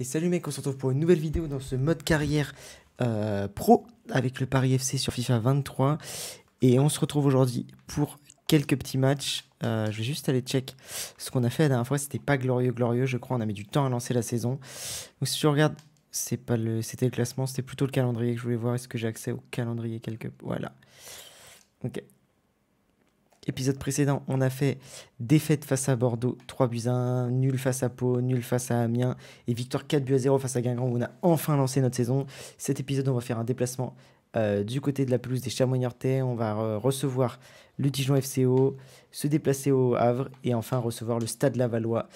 Et salut mec, on se retrouve pour une nouvelle vidéo dans ce mode carrière euh, pro avec le Paris FC sur FIFA 23. Et on se retrouve aujourd'hui pour quelques petits matchs. Euh, je vais juste aller check ce qu'on a fait la dernière fois. C'était pas glorieux, glorieux, je crois. On a mis du temps à lancer la saison. Donc si je regarde, c'est le, c'était le classement, c'était plutôt le calendrier que je voulais voir. Est-ce que j'ai accès au calendrier quelque Voilà. Ok épisode précédent, on a fait défaite face à Bordeaux, 3 buts à 1, nul face à Pau, nul face à Amiens et victoire 4 buts à 0 face à Guingamp où on a enfin lancé notre saison. Cet épisode, on va faire un déplacement euh, du côté de la pelouse des chamois On va euh, recevoir le Dijon FCO, se déplacer au Havre et enfin recevoir le Stade Lavallois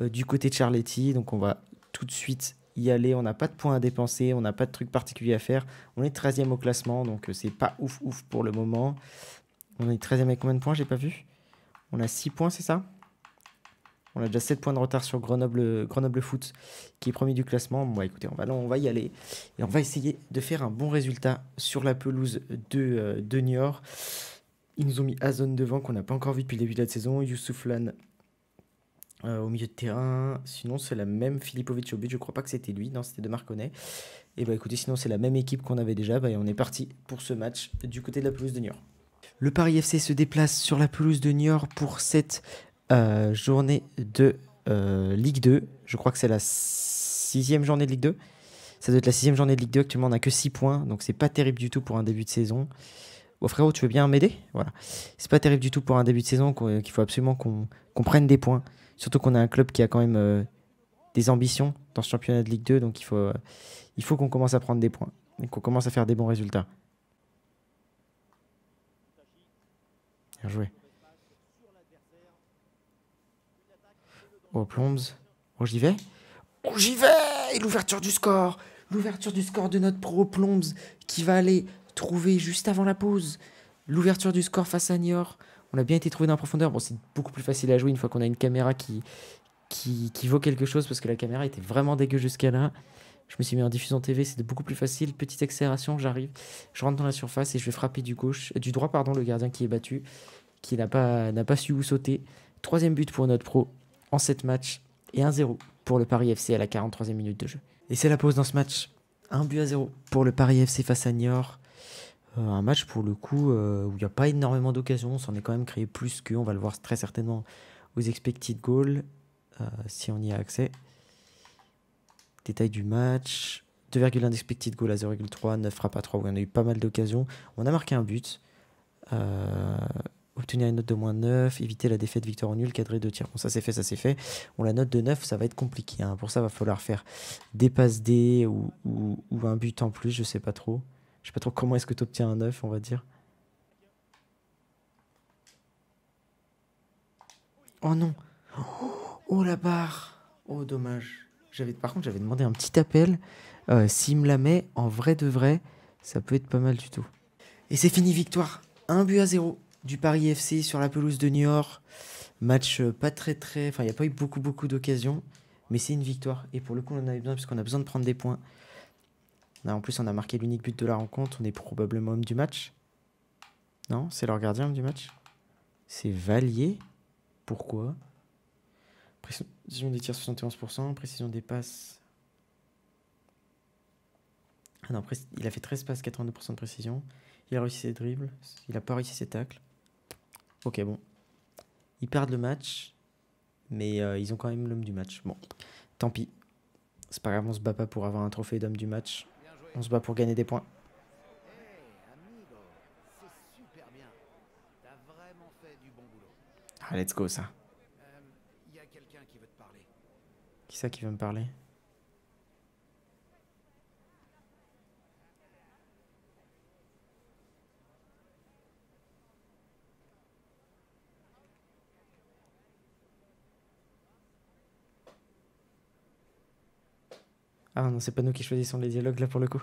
euh, du côté de Charletti. Donc on va tout de suite y aller. On n'a pas de points à dépenser, on n'a pas de trucs particuliers à faire. On est 13e au classement, donc c'est pas ouf ouf pour le moment. On est 13ème avec combien de points J'ai pas vu. On a 6 points, c'est ça On a déjà 7 points de retard sur Grenoble, Foot, qui est premier du classement. Bon, bah, écoutez, on va, on va y aller. Et on va essayer de faire un bon résultat sur la pelouse de, euh, Niort. Ils nous ont mis zone devant, qu'on n'a pas encore vu depuis le début de la saison. Youssouf Lan euh, au milieu de terrain. Sinon, c'est la même Filipovic au but. Je crois pas que c'était lui. Non, c'était de Marconnet. Et bah écoutez, sinon, c'est la même équipe qu'on avait déjà. Bah, on est parti pour ce match du côté de la pelouse de Niort. Le Paris FC se déplace sur la pelouse de Niort pour cette euh, journée de euh, Ligue 2. Je crois que c'est la sixième journée de Ligue 2. Ça doit être la sixième journée de Ligue 2. Actuellement, on n'a que 6 points, donc c'est pas terrible du tout pour un début de saison. Oh frérot, tu veux bien m'aider Voilà. C'est pas terrible du tout pour un début de saison qu'il faut absolument qu'on prenne des points. Surtout qu'on a un club qui a quand même euh, des ambitions dans ce championnat de Ligue 2, donc il faut, il faut qu'on commence à prendre des points et qu'on commence à faire des bons résultats. Bien joué. Oh, Plombs. Oh, j'y vais Oh, j'y vais L'ouverture du score L'ouverture du score de notre pro Plombs qui va aller trouver juste avant la pause. L'ouverture du score face à Niort. On a bien été trouvé dans la profondeur. Bon, c'est beaucoup plus facile à jouer une fois qu'on a une caméra qui, qui, qui vaut quelque chose parce que la caméra était vraiment dégueu jusqu'à là. Je me suis mis en diffusant TV, c'était beaucoup plus facile. Petite accélération, j'arrive, je rentre dans la surface et je vais frapper du gauche, euh, du droit pardon, le gardien qui est battu, qui n'a pas, n'a pas su où sauter. Troisième but pour notre pro en 7 matchs et 1-0 pour le Paris FC à la 43e minute de jeu. Et c'est la pause dans ce match. Un but à zéro pour le Paris FC face à Niort. Euh, un match pour le coup euh, où il n'y a pas énormément d'occasions. On s'en est quand même créé plus que, on va le voir très certainement aux expected goals, si on y a accès. Détail du match 2,1 expected goal à 0,3, 9 frappes à 3. on a eu pas mal d'occasions. On a marqué un but. Euh, obtenir une note de moins 9, éviter la défaite victoire en nul, cadrer deux tirs. Bon, ça c'est fait, ça c'est fait. On la note de 9, ça va être compliqué. Hein. Pour ça, va falloir faire des passes D ou, un but en plus, je sais pas trop. Je sais pas trop comment est-ce que tu obtiens un 9, on va dire. Oh non Oh la barre Oh dommage par contre, j'avais demandé un petit appel. Euh, s'il me la met en vrai de vrai, ça peut être pas mal du tout. Et c'est fini, victoire. Un but à 0 du Paris FC sur la pelouse de New York. Match euh, pas très très. Enfin, il n'y a pas eu beaucoup beaucoup d'occasions, mais c'est une victoire. Et pour le coup, on en eu besoin puisqu'on a besoin de prendre des points. en plus, on a marqué l'unique but de la rencontre. On est probablement homme du match. Non, c'est leur gardien homme du match. C'est Valier. Pourquoi Précision des tirs 71%, précision des passes. Ah non, il a fait 13 passes, 82% de précision. Il a réussi ses dribbles, il a pas réussi ses tacles. Ok, bon. Ils perdent le match, mais euh, ils ont quand même l'homme du match. Bon, tant pis. C'est pas grave, on se bat pas pour avoir un trophée d'homme du match. On se bat pour gagner des points. Ah, let's go ça. Qui ça qui veut me parler Ah non, c'est pas nous qui choisissons les dialogues là pour le coup.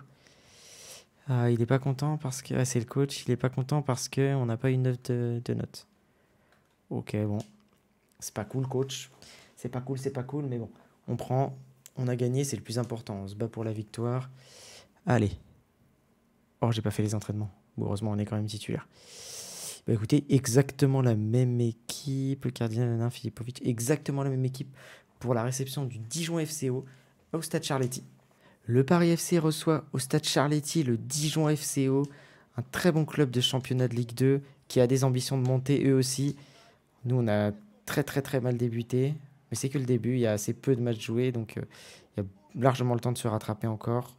Ah, il est pas content parce que. Ah, c'est le coach, il est pas content parce que on n'a pas une note de, de note. Ok, bon. C'est pas cool, coach. C'est pas cool, c'est pas cool, mais bon. On prend. On a gagné, c'est le plus important. On se bat pour la victoire. Allez. Oh, j'ai pas fait les entraînements. heureusement, on est quand même titulaire. Bah, écoutez, exactement la même équipe. Le cardinal Alain Filipovic, exactement la même équipe pour la réception du Dijon FCO au Stade Charletti. Le Paris FC reçoit au Stade Charletti le Dijon FCO, un très bon club de championnat de Ligue 2 qui a des ambitions de monter eux aussi. Nous, on a très très très mal débuté. Mais c'est que le début, il y a assez peu de matchs joués, donc euh, il y a largement le temps de se rattraper encore.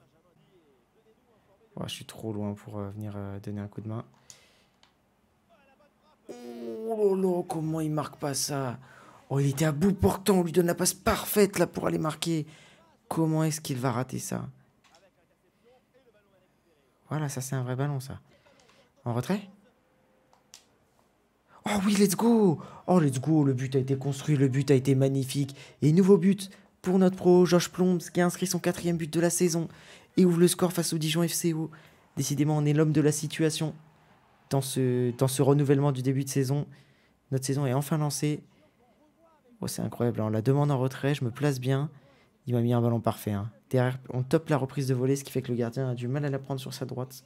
je suis trop loin pour euh, venir euh, donner un coup de main. Oh là comment il marque pas ça Oh, il était à bout pourtant. on lui donne la passe parfaite là pour aller marquer. Comment est-ce qu'il va rater ça Voilà, ça c'est un vrai ballon ça. En retrait Oh oui, let's go Oh, let's go, le but a été construit, le but a été magnifique. Et nouveau but pour notre pro, Georges Plombs, qui a inscrit son quatrième but de la saison et ouvre le score face au Dijon FCO. Décidément, on est l'homme de la situation dans ce, dans ce renouvellement du début de saison. Notre saison est enfin lancée. Oh, c'est incroyable, on hein. la demande en retrait, je me place bien. Il m'a mis un ballon parfait. Hein. Derrière, on top la reprise de volée, ce qui fait que le gardien a du mal à la prendre sur sa droite.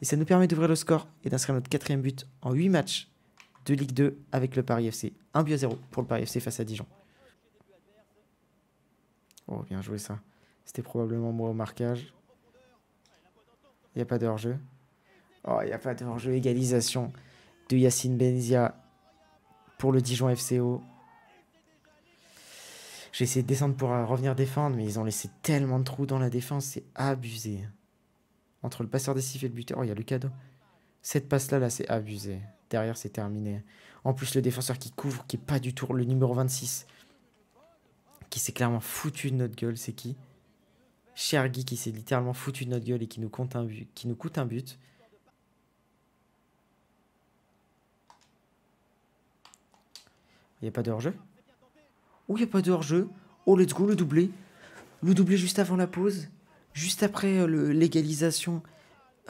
Et ça nous permet d'ouvrir le score et d'inscrire notre quatrième but en 8 matchs de Ligue 2 avec le Paris FC. 1 but à 0 pour le Paris FC face à Dijon. Oh, bien joué ça. C'était probablement moi au marquage. Il n'y a pas de hors-jeu. Oh, il n'y a pas de hors-jeu. Égalisation de Yacine Benzia pour le Dijon FCO. J'ai essayé de descendre pour euh, revenir défendre, mais ils ont laissé tellement de trous dans la défense, c'est abusé. Entre le passeur décisif et le buteur, oh, il y a le cadeau. Cette passe là, là c'est abusé derrière c'est terminé. En plus le défenseur qui couvre, qui est pas du tout le numéro 26, qui s'est clairement foutu de notre gueule, c'est qui Guy qui s'est littéralement foutu de notre gueule et qui nous, un qui nous coûte un but. Il n'y a pas de hors-jeu Oh, il n'y a pas de hors-jeu Oh, let's go, le doublé Le doublé juste avant la pause Juste après euh, l'égalisation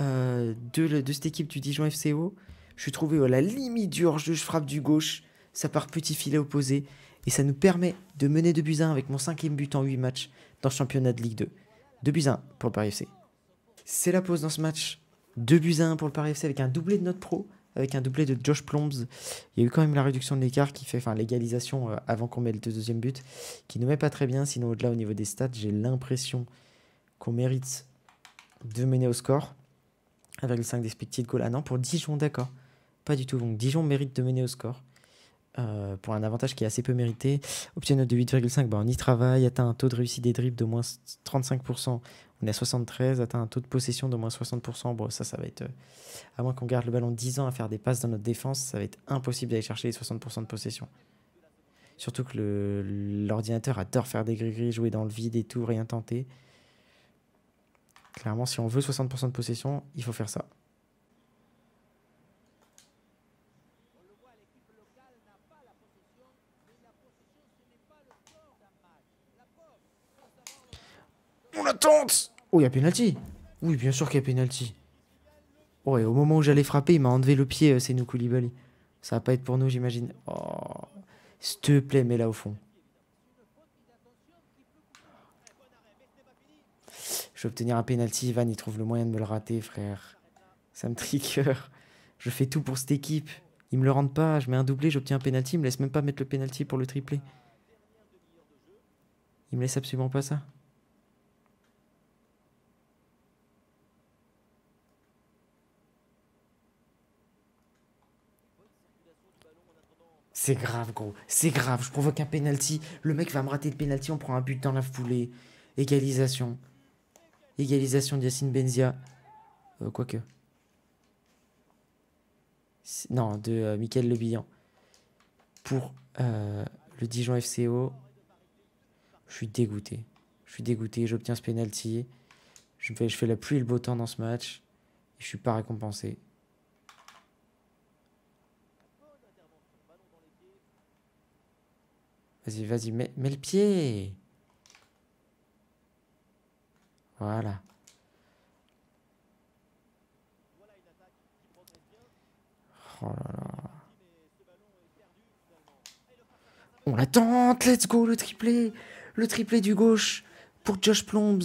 euh, de, de cette équipe du Dijon FCO je suis trouvé à la limite du hors-jeu, je frappe du gauche, ça part petit filet opposé. Et ça nous permet de mener 2 buts 1 avec mon cinquième but en 8 matchs dans le championnat de Ligue 2. 2 buts 1 pour le Paris FC. C'est la pause dans ce match. 2 buts 1 pour le Paris FC avec un doublé de notre pro, avec un doublé de Josh Plombs. Il y a eu quand même la réduction de l'écart qui fait, enfin l'égalisation euh, avant qu'on mette le deuxième but, qui ne met pas très bien. Sinon, au-delà, au niveau des stats, j'ai l'impression qu'on mérite de mener au score. 1,5 d'expected goal. Ah non, pour Dijon, d'accord. Pas du tout. Donc Dijon mérite de mener au score. Euh, pour un avantage qui est assez peu mérité. Obtient de 8,5, bah, on y travaille, atteint un taux de réussite des dribbles de moins 35%, on est à 73, atteint un taux de possession de moins 60%, bon ça ça va être, euh, à moins qu'on garde le ballon 10 ans à faire des passes dans notre défense, ça va être impossible d'aller chercher les 60% de possession. Surtout que l'ordinateur adore faire des gris-gris, jouer dans le vide et tout, rien tenter. Clairement, si on veut 60% de possession, il faut faire ça. Oh, il y a pénalty Oui, bien sûr qu'il y a pénalty. Oh, et au moment où j'allais frapper, il m'a enlevé le pied, c'est euh, nous Koulibaly. Ça va pas être pour nous, j'imagine. Oh, s'il te plaît, mets là au fond. Je vais obtenir un pénalty Ivan il trouve le moyen de me le rater, frère. Ça me trigger. Je fais tout pour cette équipe. Il me le rendent pas. Je mets un doublé, j'obtiens un pénalty Il me laisse même pas mettre le pénalty pour le triplé. Il me laisse absolument pas ça. C'est grave, gros. C'est grave. Je provoque un penalty. Le mec va me rater le penalty. On prend un but dans la foulée. Égalisation. Égalisation d'Yacine Benzia. Euh, quoi Quoique. Non, de euh, Mickaël Lebillon. Pour euh, le Dijon FCO. Je suis dégoûté. Je suis dégoûté. J'obtiens ce penalty. Je, fais, je fais la pluie et le beau temps dans ce match. Je suis pas récompensé. Vas-y, vas-y, mets, le pied. Voilà. Oh là là. On l'attente let's go, le triplé. Le triplé du gauche pour Josh Plombs.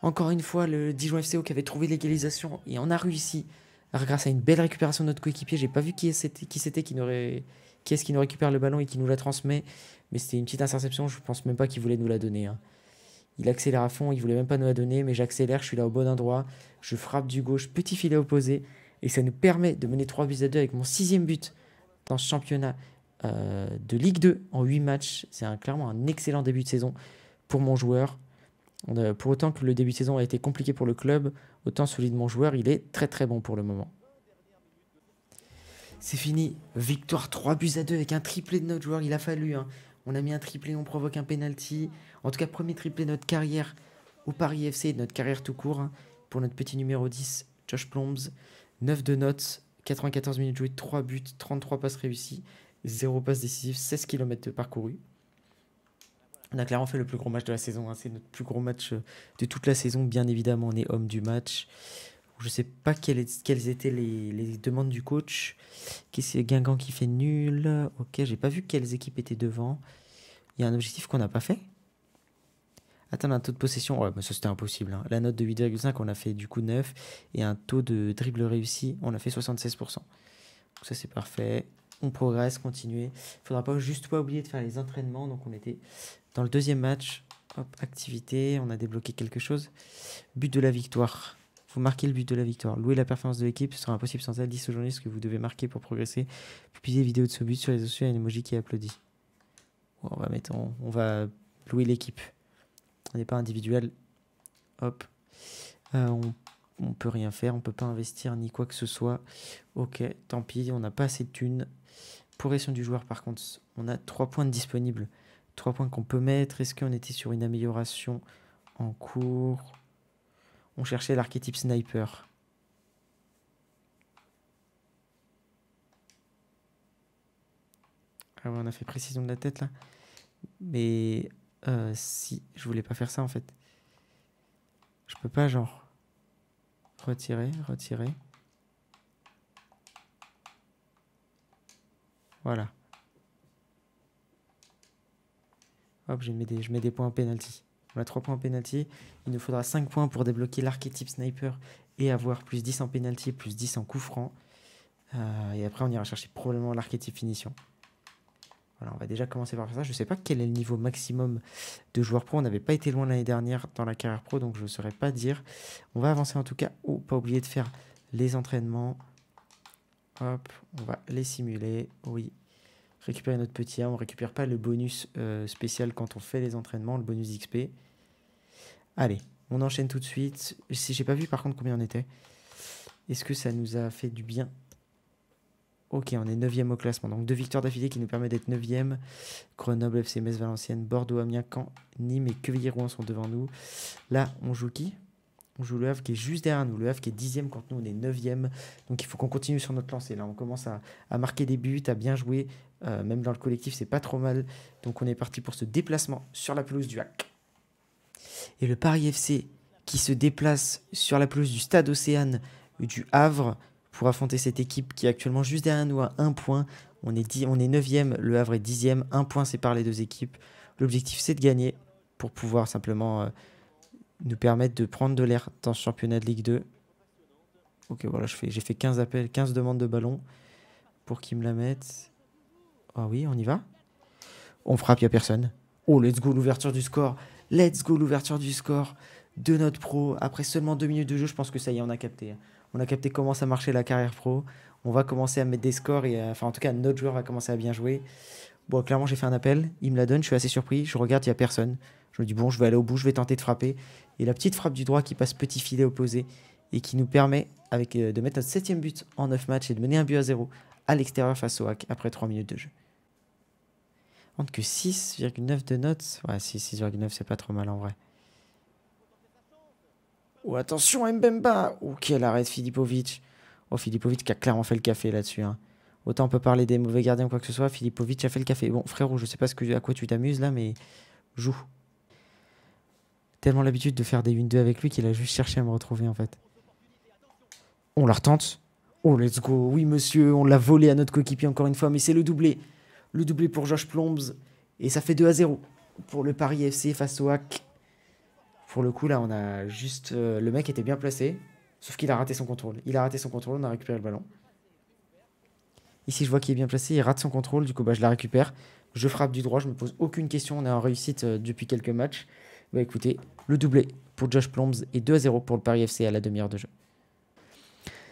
Encore une fois, le Dijon FCO qui avait trouvé l'égalisation et on a réussi. grâce à une belle récupération de notre coéquipier, j'ai pas vu qui c'était qui, qui n'aurait qui est-ce qui nous récupère le ballon et qui nous la transmet Mais c'était une petite interception, je pense même pas qu'il voulait nous la donner. Hein. Il accélère à fond, il voulait même pas nous la donner, mais j'accélère, je suis là au bon endroit, je frappe du gauche, petit filet opposé, et ça nous permet de mener 3 buts à 2 avec mon sixième but dans ce championnat euh, de Ligue 2 en 8 matchs. C'est clairement un excellent début de saison pour mon joueur. pour autant que le début de saison a été compliqué pour le club, autant celui de mon joueur, il est très très bon pour le moment. C'est fini. Victoire 3 buts à 2 avec un triplé de notre joueur. Il a fallu. Hein. On a mis un triplé, on provoque un penalty. En tout cas, premier triplé de notre carrière au Paris FC de notre carrière tout court. Hein, pour notre petit numéro 10, Josh Plombs. 9 de notes, 94 minutes jouées, 3 buts, 33 passes réussies, 0 passes décisives, 16 km de parcouru. On a clairement fait le plus gros match de la saison. Hein. C'est notre plus gros match euh, de toute la saison, bien évidemment. On est homme du match. Je ne sais pas quelles, étaient les, demandes du coach. Qui c'est Guingamp qui fait nul. Ok, j'ai pas vu quelles équipes étaient devant. Il y a un objectif qu'on n'a pas fait. Atteindre un taux de possession. Ouais, mais ça c'était impossible. Hein. La note de 8,5, on a fait du coup 9. Et un taux de dribble réussi, on a fait 76%. Donc ça c'est parfait. On progresse, continuer. Faudra pas juste pas oublier de faire les entraînements. Donc on était dans le deuxième match. Hop, activité, on a débloqué quelque chose. But de la victoire marquer le but de la victoire. Louer la performance de l'équipe, ce sera impossible sans elle. 10 aujourd'hui ce que vous devez marquer pour progresser. Publiez vidéos de ce but sur les sociaux et une emoji qui applaudit. on va louer l'équipe. On n'est pas individuel. Hop. Euh, on, ne peut rien faire, on peut pas investir ni quoi que ce soit. Ok, tant pis, on n'a pas assez de thunes. Progression du joueur, par contre, on a 3 points disponibles. Trois points qu'on peut mettre. Est-ce qu'on était sur une amélioration en cours on cherchait l'archétype sniper. Ah on a fait précision de la tête là. Mais euh, si, je voulais pas faire ça en fait. Je peux pas genre retirer, retirer. Voilà. Hop, je mets des, je mets des points en penalty. On a 3 points en pénalty, Il nous faudra 5 points pour débloquer l'archétype sniper et avoir plus 10 en penalty, plus 10 en coup franc. Euh, et après, on ira chercher probablement l'archétype finition. Voilà, on va déjà commencer par ça. Je ne sais pas quel est le niveau maximum de joueurs pro. On n'avait pas été loin l'année dernière dans la carrière pro, donc je ne saurais pas dire. On va avancer en tout cas. Oh, pas oublier de faire les entraînements. Hop, on va les simuler. Oui, récupérer notre petit A. On ne récupère pas le bonus euh, spécial quand on fait les entraînements, le bonus XP. Allez, on enchaîne tout de suite. Si j'ai pas vu par contre combien on était. Est-ce que ça nous a fait du bien Ok, on est 9 e au classement. Donc deux victoires d'affilée qui nous permettent d'être 9 e Grenoble, FC Metz, Valenciennes, Bordeaux, Amiens, Caen, Nîmes et Quevilly-Rouen sont devant nous. Là, on joue qui on joue le Havre qui est juste derrière nous. Le Havre qui est 10e quand nous on est 9e. Donc il faut qu'on continue sur notre lancée. Là on commence à, marquer des buts, à bien jouer, euh, même dans le collectif, c'est pas trop mal. Donc on est parti pour ce déplacement sur la pelouse du HAC. Et le Paris FC qui se déplace sur la pelouse du Stade Océane du Havre pour affronter cette équipe qui est actuellement juste derrière nous à un point. On est, on est 9e, le Havre est 10e, 1 point sépare les deux équipes. L'objectif c'est de gagner pour pouvoir simplement euh, nous permettre de prendre de l'air dans ce championnat de Ligue 2. Ok, voilà, j'ai fait 15 appels, 15 demandes de ballon pour qu'ils me la mettent. Ah oui, on y va On frappe, il n'y a personne. Oh, let's go, l'ouverture du score. Let's go, l'ouverture du score de notre pro. Après seulement deux minutes de jeu, je pense que ça y est, on a capté. On a capté comment ça marchait la carrière pro. On va commencer à mettre des scores. Et, euh, enfin, en tout cas, notre joueur va commencer à bien jouer. Bon, clairement, j'ai fait un appel. Il me la donne. Je suis assez surpris. Je regarde, il n'y a personne. Je me dis, bon, je vais aller au bout, je vais tenter de frapper. Et la petite frappe du droit qui passe petit filet opposé et qui nous permet euh, de mettre notre septième but en 9 matchs et de mener un but à zéro à l'extérieur face au hack après 3 minutes de jeu que 6,9 de notes. Ouais, 6,9, c'est pas trop mal en vrai. Oh, attention, Mbemba Oh, quel arrêt de Filipovic Oh, Filipovic qui a clairement fait le café là-dessus. Hein. Autant on peut parler des mauvais gardiens ou quoi que ce soit, Filipovic a fait le café. Bon, frérot, je sais pas ce que, à quoi tu t'amuses là, mais joue. Tellement l'habitude de faire des 1-2 avec lui qu'il a juste cherché à me retrouver en fait. On la retente. Oh, let's go. Oui, monsieur, on l'a volé à notre coéquipier encore une fois, mais c'est le doublé le doublé pour Josh Plombs. Et ça fait 2 à 0 pour le Paris FC face au Hack. Pour le coup, là, on a juste. Euh, le mec était bien placé, sauf qu'il a raté son contrôle. Il a raté son contrôle, on a récupéré le ballon. Ici, je vois qu'il est bien placé, il rate son contrôle, du coup, bah, je la récupère. Je frappe du droit, je me pose aucune question. On est en réussite euh, depuis quelques matchs. Bah écoutez, le doublé pour Josh Plombs et 2 à 0 pour le Paris FC à la demi-heure de jeu.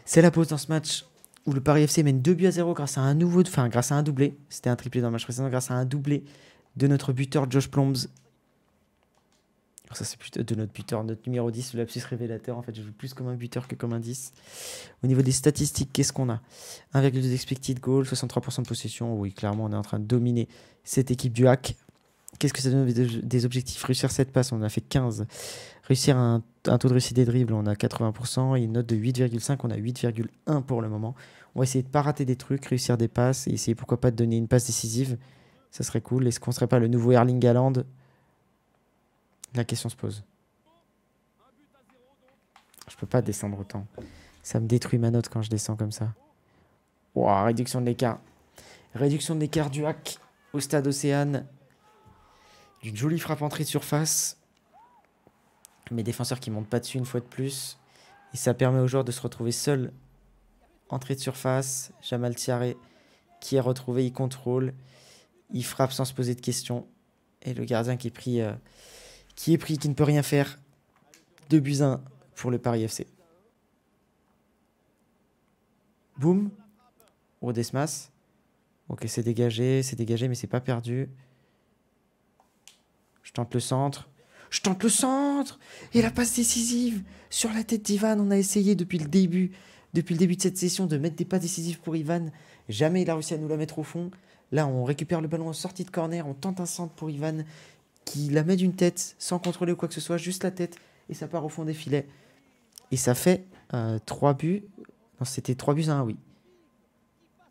C'est la pause dans ce match où le Paris FC mène 2 buts à 0 grâce à un nouveau, enfin grâce à un doublé, c'était un triplé dans le match précédent, grâce à un doublé de notre buteur Josh Plombs. ça c'est plutôt de notre buteur, notre numéro 10, le lapsus révélateur en fait, je joue plus comme un buteur que comme un 10. Au niveau des statistiques, qu'est-ce qu'on a 1,2 expected goal, 63% de possession, oui clairement on est en train de dominer cette équipe du hack. Qu'est-ce que ça donne des objectifs Réussir 7 passes, on a fait 15. Réussir un, taux de réussite des dribbles, on a 80%. Et une note de 8,5, on a 8,1 pour le moment. On va essayer de ne pas rater des trucs, réussir des passes, et essayer pourquoi pas de donner une passe décisive. Ça serait cool. Est-ce qu'on ne serait pas le nouveau Erling Haaland La question se pose. Je peux pas descendre autant. Ça me détruit ma note quand je descends comme ça. Wow, réduction de l'écart. Réduction de l'écart du hack au stade Océane une jolie frappe entrée de surface. Mes défenseurs qui montent pas dessus une fois de plus. Et ça permet au joueur de se retrouver seul Entrée de surface. Jamal Tiaré qui est retrouvé. Il contrôle. Il frappe sans se poser de questions. Et le gardien qui est pris, euh, qui, est pris qui ne peut rien faire. de buts pour le Paris FC. Boum. Rodesmas. Ok, c'est dégagé, c'est dégagé, mais c'est pas perdu. Je tente le centre. Je tente le centre Et la passe décisive Sur la tête d'Ivan, on a essayé depuis le début, depuis le début de cette session, de mettre des pas décisifs pour Ivan. Jamais il a réussi à nous la mettre au fond. Là, on récupère le ballon en sortie de corner, on tente un centre pour Ivan, qui la met d'une tête, sans contrôler ou quoi que ce soit, juste la tête, et ça part au fond des filets. Et ça fait euh, 3 buts. Non, c'était 3 buts à 1, oui.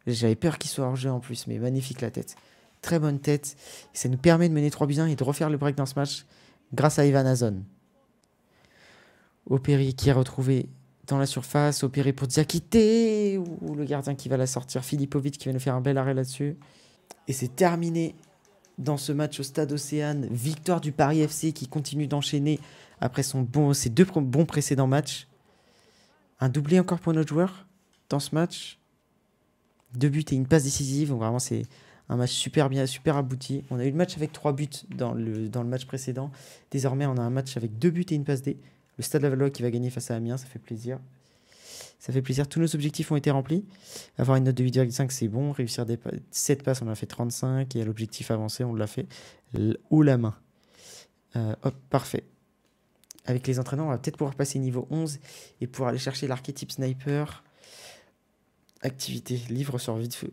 J'avais peur qu'il soit hors jeu en plus, mais magnifique la tête très bonne tête. ça nous permet de mener 3 buts et de refaire le break dans ce match grâce à Ivan Azon. Opéry qui est retrouvé dans la surface, opéré pour Diakité, ou le gardien qui va la sortir, Filipovic qui va nous faire un bel arrêt là-dessus. Et c'est terminé dans ce match au Stade Océane. Victoire du Paris FC qui continue d'enchaîner après ses deux bons précédents matchs. Un doublé encore pour notre joueur dans ce match. Deux buts et une passe décisive. vraiment, c'est un match super bien, super abouti. On a eu le match avec trois buts dans le, dans le match précédent. Désormais, on a un match avec deux buts et une passe D. Le Stade La Valois qui va gagner face à Amiens, ça fait plaisir. Ça fait plaisir. Tous nos objectifs ont été remplis. Avoir une note de 8,5, c'est bon. Réussir des 7 passes, on en a fait 35. Et l'objectif avancé, on l'a fait haut la main. Euh, hop, parfait. Avec les entraîneurs, on va peut-être pouvoir passer niveau 11 et pouvoir aller chercher l'archétype sniper. Activité, livre sur feu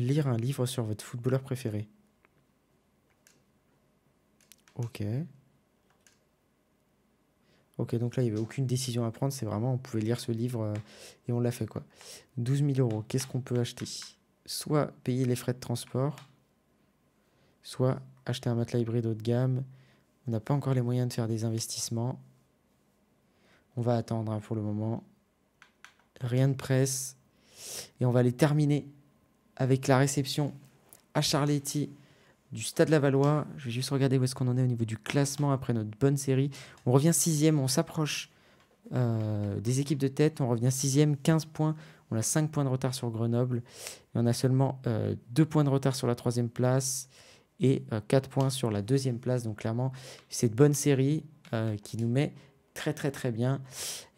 lire un livre sur votre footballeur préféré. Ok. Ok, donc là, il n'y avait aucune décision à prendre. C'est vraiment, on pouvait lire ce livre euh, et on l'a fait, quoi. 12 000 euros, qu'est-ce qu'on peut acheter Soit payer les frais de transport, soit acheter un matelas hybride haut de gamme. On n'a pas encore les moyens de faire des investissements. On va attendre hein, pour le moment. Rien de presse. Et on va les terminer avec la réception à Charletti du Stade Valois, Je vais juste regarder où est-ce qu'on en est au niveau du classement après notre bonne série. On revient sixième, on s'approche euh, des équipes de tête. On revient sixième, 15 points. On a 5 points de retard sur Grenoble. Et on a seulement 2 euh, points de retard sur la troisième place et 4 euh, points sur la deuxième place. Donc clairement, cette bonne série qui nous met très très très bien.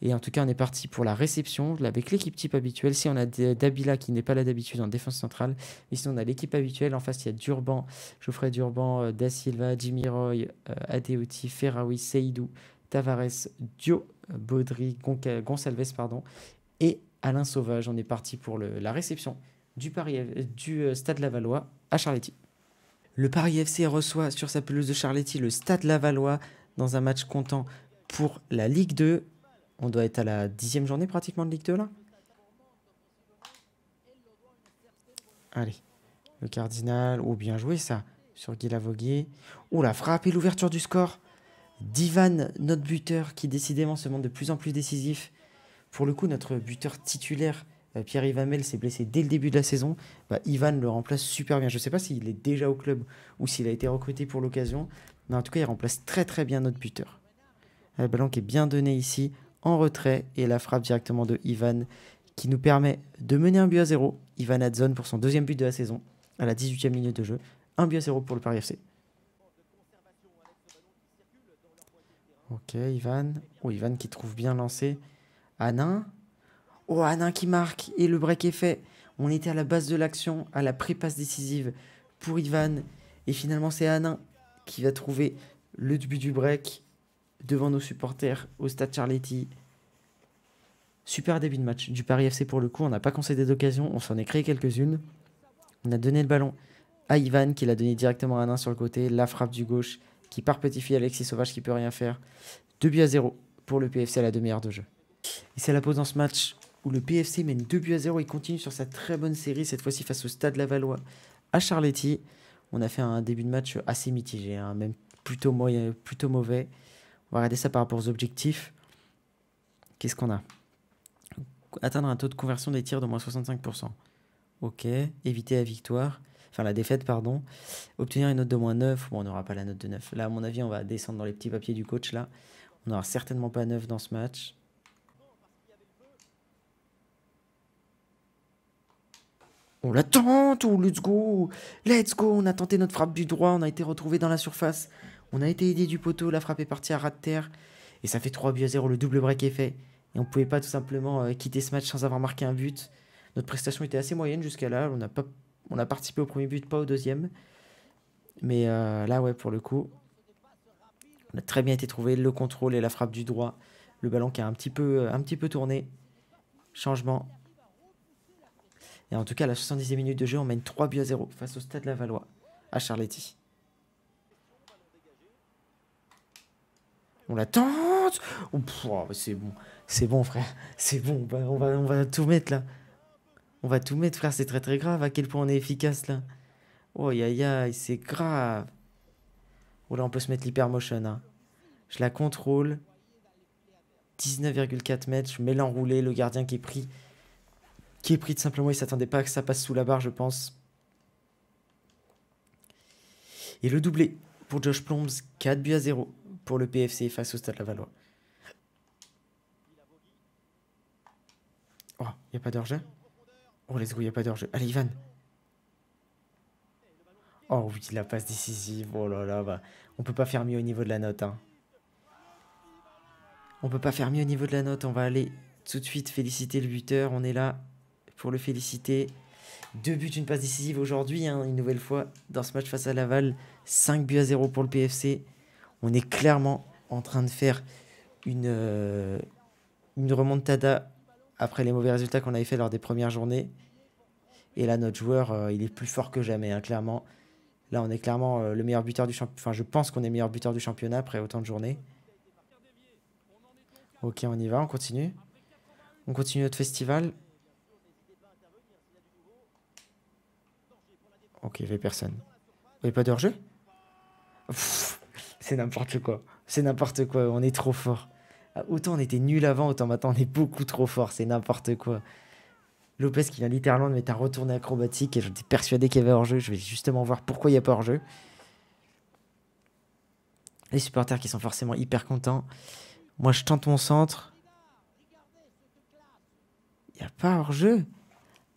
Et en tout cas, on est parti pour la réception avec l'équipe type habituelle. Si on a Dabila qui n'est pas là d'habitude en défense centrale, ici on a l'équipe habituelle. En face, il y a Durban, Geoffrey Durban, euh, Da Silva, Jimmy Roy, euh, Adeuti Ferraoui, Seydou, Tavares, Dio, euh, Baudry, Gonsalves pardon, et Alain Sauvage. On est parti pour la réception du, Paris, du Stade Lavallois à Charletti. Le Paris FC reçoit sur sa pelouse de Charletti le Stade Lavallois dans un match comptant pour la Ligue 2. On doit être à la dixième journée pratiquement de Ligue 2 là. Allez, le Cardinal. Oh, bien joué ça sur Guy Lavoguier. Oh, la frappe et l'ouverture du score. Divan, notre buteur, qui décidément se montre de plus en plus décisif. Pour le coup, notre buteur titulaire, euh, Pierre Ivamel, s'est blessé dès le début de la saison. Bah, Ivan le remplace super bien. Je ne sais pas s'il est déjà au club ou s'il a été recruté pour l'occasion. Mais en tout cas, il remplace très très bien notre buteur. Le ballon qui est bien donné ici en retrait et la frappe directement de Ivan qui nous permet de mener un but à zéro. Ivan Hadzon pour son deuxième but de la saison à la 18e minute de jeu. Un but à zéro pour le Paris FC. Ok, Ivan. Oh, Ivan qui trouve bien lancé. Anin. Oh, Anin qui marque et le break est fait. On était à la base de l'action, à la pré-passe décisive pour Ivan. Et finalement, c'est Anin qui va trouver le début du break devant nos supporters au stade Charletti. Super début de match du Paris FC pour le coup. On n'a pas concédé d'occasion, on s'en est créé quelques-unes. On a donné le ballon à Ivan qui l'a donné directement à Nain sur le côté. La frappe du gauche qui part petit fille Alexis Sauvage qui peut rien faire. 2 buts à 0 pour le PFC à la demi-heure de jeu. Et c'est la pause dans ce match où le PFC mène 2 buts à 0 et continue sur sa très bonne série, cette fois-ci face au Stade Lavallois à Charletti. On a fait un début de match assez mitigé, hein, même plutôt, plutôt mauvais. On va regarder ça par rapport aux objectifs. Qu'est-ce qu'on a Atteindre un taux de conversion des tirs de moins 65%. Ok. Éviter la victoire. Enfin, la défaite, pardon. Obtenir une note de moins 9. Bon, on n'aura pas la note de 9. Là, à mon avis, on va descendre dans les petits papiers du coach, là. On n'aura certainement pas 9 dans ce match. On l'attend, ou let's go Let's go On a tenté notre frappe du droit, on a été retrouvé dans la surface. On a été aidé du poteau, la frappe est partie à ras de terre. Et ça fait 3 buts à 0, le double break est fait. Et on ne pouvait pas tout simplement euh, quitter ce match sans avoir marqué un but. Notre prestation était assez moyenne jusqu'à là. On a, pas, on a participé au premier but, pas au deuxième. Mais euh, là, ouais, pour le coup, on a très bien été trouvé. Le contrôle et la frappe du droit. Le ballon qui a un petit peu, euh, un petit peu tourné. Changement. Et en tout cas, à la 70e minute de jeu, on mène 3 buts à 0 face au Stade Lavallois à Charletti. On la oh, oh, C'est bon, c'est bon frère, c'est bon, on, va, on va tout mettre là. On va tout mettre frère, c'est très très grave à quel point on est efficace là. Oh aïe aïe, c'est grave. Oh là on peut se mettre l'hypermotion. Hein. Je la contrôle. 19,4 mètres, je mets l'enroulé, le gardien qui est pris. Qui est pris tout simplement, il s'attendait pas à que ça passe sous la barre je pense. Et le doublé pour Josh Plombs, 4 buts à 0 pour le PFC face au Stade Lavallois. Oh, il n'y a pas d'argent Oh, let's go, il n'y a pas dhors Allez, Ivan Oh oui, la passe décisive. Oh là là, bah, on peut pas faire mieux au niveau de la note. On hein. On peut pas faire mieux au niveau de la note. On va aller tout de suite féliciter le buteur. On est là pour le féliciter. Deux buts, une passe décisive aujourd'hui, hein, une nouvelle fois dans ce match face à Laval. 5 buts à 0 pour le PFC on est clairement en train de faire une, euh, une remontada après les mauvais résultats qu'on avait fait lors des premières journées. Et là, notre joueur, euh, il est plus fort que jamais, hein, clairement. Là, on est clairement euh, le meilleur buteur du championnat. Enfin, je pense qu'on est meilleur buteur du championnat après autant de journées. Ok, on y va, on continue. On continue notre festival. Ok, il n'y avait personne. Il n'y pas de hors-jeu c'est n'importe quoi. C'est n'importe quoi. On est trop fort. Ah, autant on était nul avant, autant maintenant on est beaucoup trop fort. C'est n'importe quoi. Lopez qui vient littéralement de mettre un retourné acrobatique et j'étais persuadé qu'il y avait hors-jeu. Je vais justement voir pourquoi il n'y a pas hors-jeu. Les supporters qui sont forcément hyper contents. Moi, je tente mon centre. Il n'y a pas hors-jeu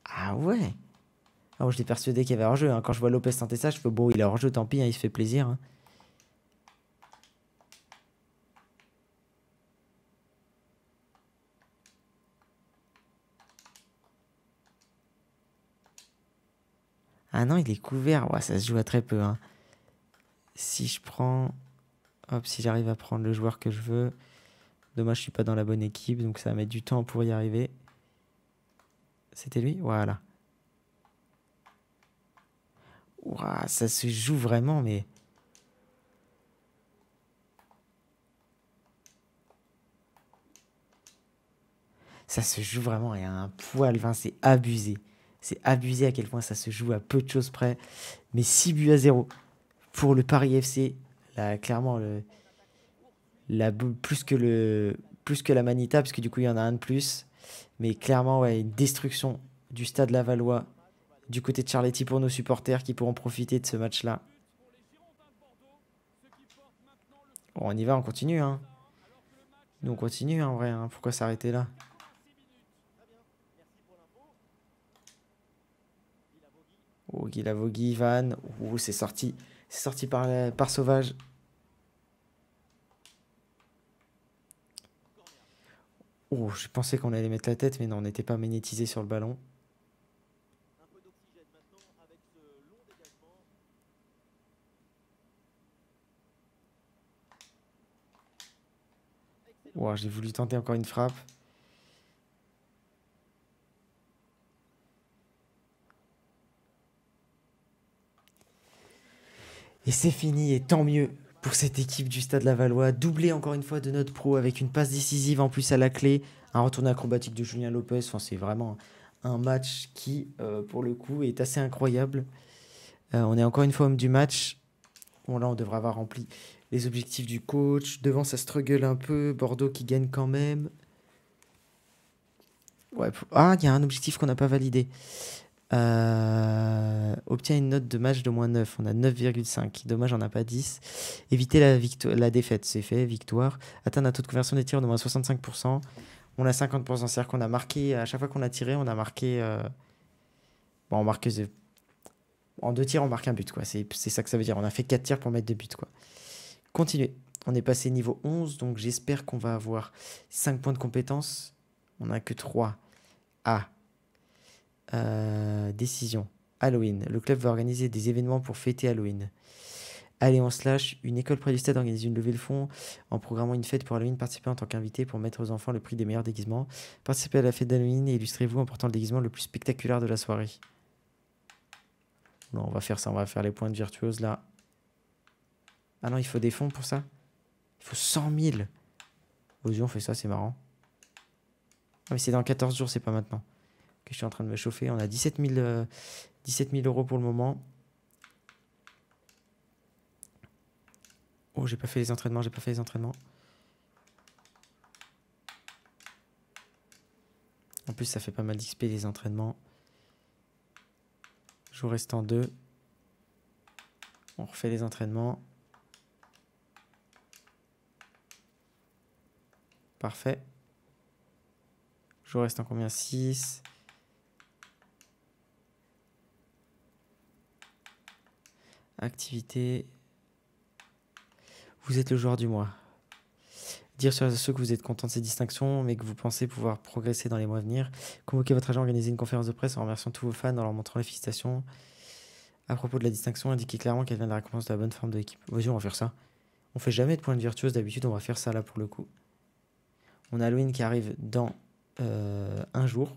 Ah ouais Je ah, j'étais persuadé qu'il y avait hors-jeu. Hein. Quand je vois Lopez tenter ça, je fais bon, il est hors-jeu, tant pis, hein, il se fait plaisir. Hein. Ah non, il est couvert. ça se joue à très peu. Hein. Si je prends. Hop, si j'arrive à prendre le joueur que je veux. Dommage, je suis pas dans la bonne équipe, donc ça va mettre du temps pour y arriver. C'était lui Voilà. ça se joue vraiment, mais. Ça se joue vraiment et un poil, Vin c'est abusé. C'est abusé à quel point ça se joue à peu de choses près. Mais 6 buts à 0 pour le Paris FC. Là, clairement, le, la, plus, que le, plus que la Manita, parce que du coup, il y en a un de plus. Mais clairement, ouais, une destruction du stade Lavallois du côté de Charletti pour nos supporters qui pourront profiter de ce match-là. on y va, on continue. Hein. Nous, on continue en vrai. Hein. Pourquoi s'arrêter là Oh, Guilavogui, Van. c'est sorti. C'est sorti par, par Sauvage. Oh, je pensais qu'on allait mettre la tête, mais non, on n'était pas magnétisé sur le ballon. oh, j'ai voulu tenter encore une frappe. Et c'est fini, et tant mieux pour cette équipe du Stade Lavallois, Doublé encore une fois de notre pro avec une passe décisive en plus à la clé, un retourné acrobatique de Julien Lopez. Enfin, c'est vraiment un match qui, euh, pour le coup, est assez incroyable. Euh, on est encore une fois homme du match. Bon, là, on devrait avoir rempli les objectifs du coach. Devant, ça struggle un peu. Bordeaux qui gagne quand même. Ouais, Ah, il y a un objectif qu'on n'a pas validé. Euh, obtient une note de match de moins 9. On a 9,5. Dommage, on n'a pas 10. Éviter la, la défaite, c'est fait. Victoire. Atteindre un taux de conversion des tirs de moins 65%. On a 50%. C'est-à-dire qu'on a marqué, à chaque fois qu'on a tiré, on a marqué. Euh, on marque... En deux tirs, on marque un but. quoi. C'est ça que ça veut dire. On a fait 4 tirs pour mettre 2 buts. Quoi. Continuez. On est passé niveau 11, donc j'espère qu'on va avoir 5 points de compétence. On n'a que 3. Ah, euh, décision. Halloween. Le club va organiser des événements pour fêter Halloween. Allez, on slash Une école près du stade organise une levée de fonds en programmant une fête pour Halloween. Participez en tant qu'invité pour mettre aux enfants le prix des meilleurs déguisements. Participez à la fête d'Halloween et illustrez-vous en portant le déguisement le plus spectaculaire de la soirée. Non, on va faire ça. On va faire les pointes virtuoses là. Ah non, il faut des fonds pour ça. Il faut 100 000. Aux yeux, on fait ça, c'est marrant. Ah, mais c'est dans 14 jours, c'est pas maintenant je suis en train de me chauffer. On a 17 000, euh, euros pour le moment. Oh, j'ai pas fait les entraînements, j'ai pas fait les entraînements. En plus, ça fait pas mal d'XP les entraînements. Je reste en 2. On refait les entraînements. Parfait. Je reste en combien 6 Activité. Vous êtes le joueur du mois. Dire sur ceux que vous êtes content de ces distinctions, mais que vous pensez pouvoir progresser dans les mois à venir. Convoquer votre agent, organiser une conférence de presse en remerciant tous vos fans, en leur montrant les félicitations. À propos de la distinction, Indiquer clairement qu'elle vient de la récompense de la bonne forme de l'équipe. Vas-y, on va faire ça. On fait jamais de points de virtuose d'habitude, on va faire ça là pour le coup. On a Halloween qui arrive dans euh, un jour.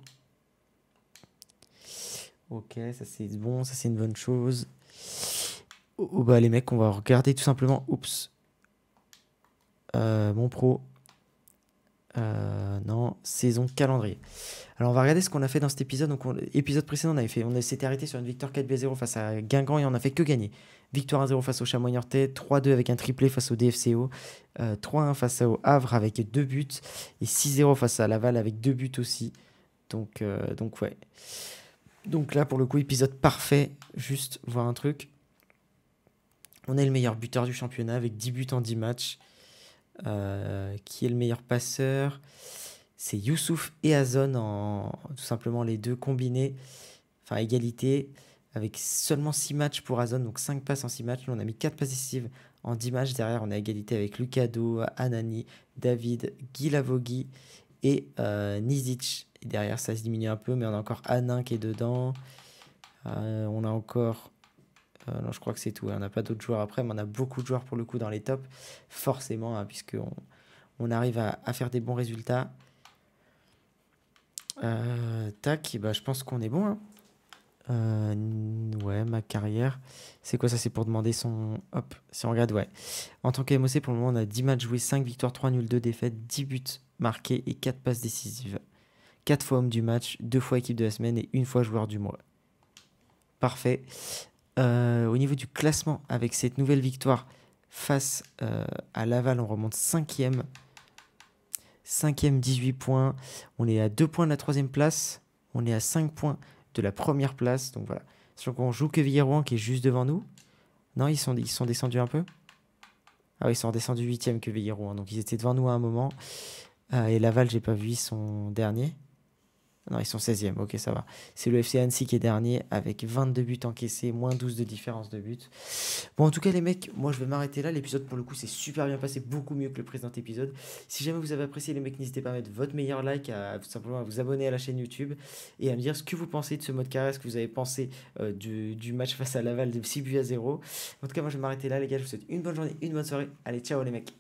Ok, ça c'est bon, ça c'est une bonne chose oh, les mecs, on va regarder tout simplement. Oups. Euh, mon pro. Euh, non, saison calendrier. Alors on va regarder ce qu'on a fait dans cet épisode. Donc on, épisode précédent, on fait, on s'était arrêté sur une victoire 4-0 face à Guingamp et on a fait que gagner. Victoire 1-0 face au Chamois 3-2 avec un triplé face au DFCO, 3-1 euh, face au Havre avec deux buts et 6-0 face à Laval avec deux buts aussi. Donc, donc ouais. Donc là pour le coup épisode parfait. Juste voir un truc. On est le meilleur buteur du championnat avec 10 buts en 10 matchs. Euh, qui est le meilleur passeur C'est Youssouf et Azon en tout simplement les deux combinés, enfin égalité, avec seulement 6 matchs pour Azon, donc 5 passes en 6 matchs. Nous, on a mis 4 passes décisives en 10 matchs. Derrière, on a égalité avec Lucado, Anani, David, Guy Lavogui et euh, Nizic. Et derrière, ça se diminue un peu, mais on a encore Anin qui est dedans. Euh, on a encore euh, je crois que c'est tout. Hein. On n'a pas d'autres joueurs après, mais on a beaucoup de joueurs pour le coup dans les tops, forcément, hein, puisque puisqu'on on arrive à, faire des bons résultats. Euh, tac, bah, je pense qu'on est bon. Hein. Euh, ouais, ma carrière. C'est quoi ça C'est pour demander son. Hop, si on regarde, ouais. En tant qu'MOC, pour le moment, on a 10 matchs joués, 5 victoires, 3 nuls, 2 défaites, 10 buts marqués et 4 passes décisives. 4 fois homme du match, 2 fois équipe de la semaine et 1 fois joueur du mois. Parfait. Euh, au niveau du classement, avec cette nouvelle victoire face euh, à Laval, on remonte 5e. 5e, 18 points. On est à 2 points de la troisième place. On est à 5 points de la première place. Donc voilà. Sachant qu'on joue que rouen qui est juste devant nous. Non, ils sont, ils sont descendus un peu Ah oui, ils sont descendus 8e que rouen hein. Donc ils étaient devant nous à un moment. Euh, et Laval, j'ai pas vu, son dernier. Non, ils sont 16e, ok, ça va. C'est le FC Annecy qui est dernier avec 22 buts encaissés, moins 12 de différence de buts Bon, en tout cas, les mecs, moi je vais m'arrêter là. L'épisode pour le coup c'est super bien passé, beaucoup mieux que le précédent épisode. Si jamais vous avez apprécié, les mecs, n'hésitez pas à mettre votre meilleur like, à tout simplement vous abonner à la chaîne YouTube et à me dire ce que vous pensez de ce mode carré, ce que vous avez pensé euh, du, du, match face à Laval de 6 buts à 0. En tout cas, moi je vais m'arrêter là, les gars. Je vous souhaite une bonne journée, une bonne soirée. Allez, ciao les mecs.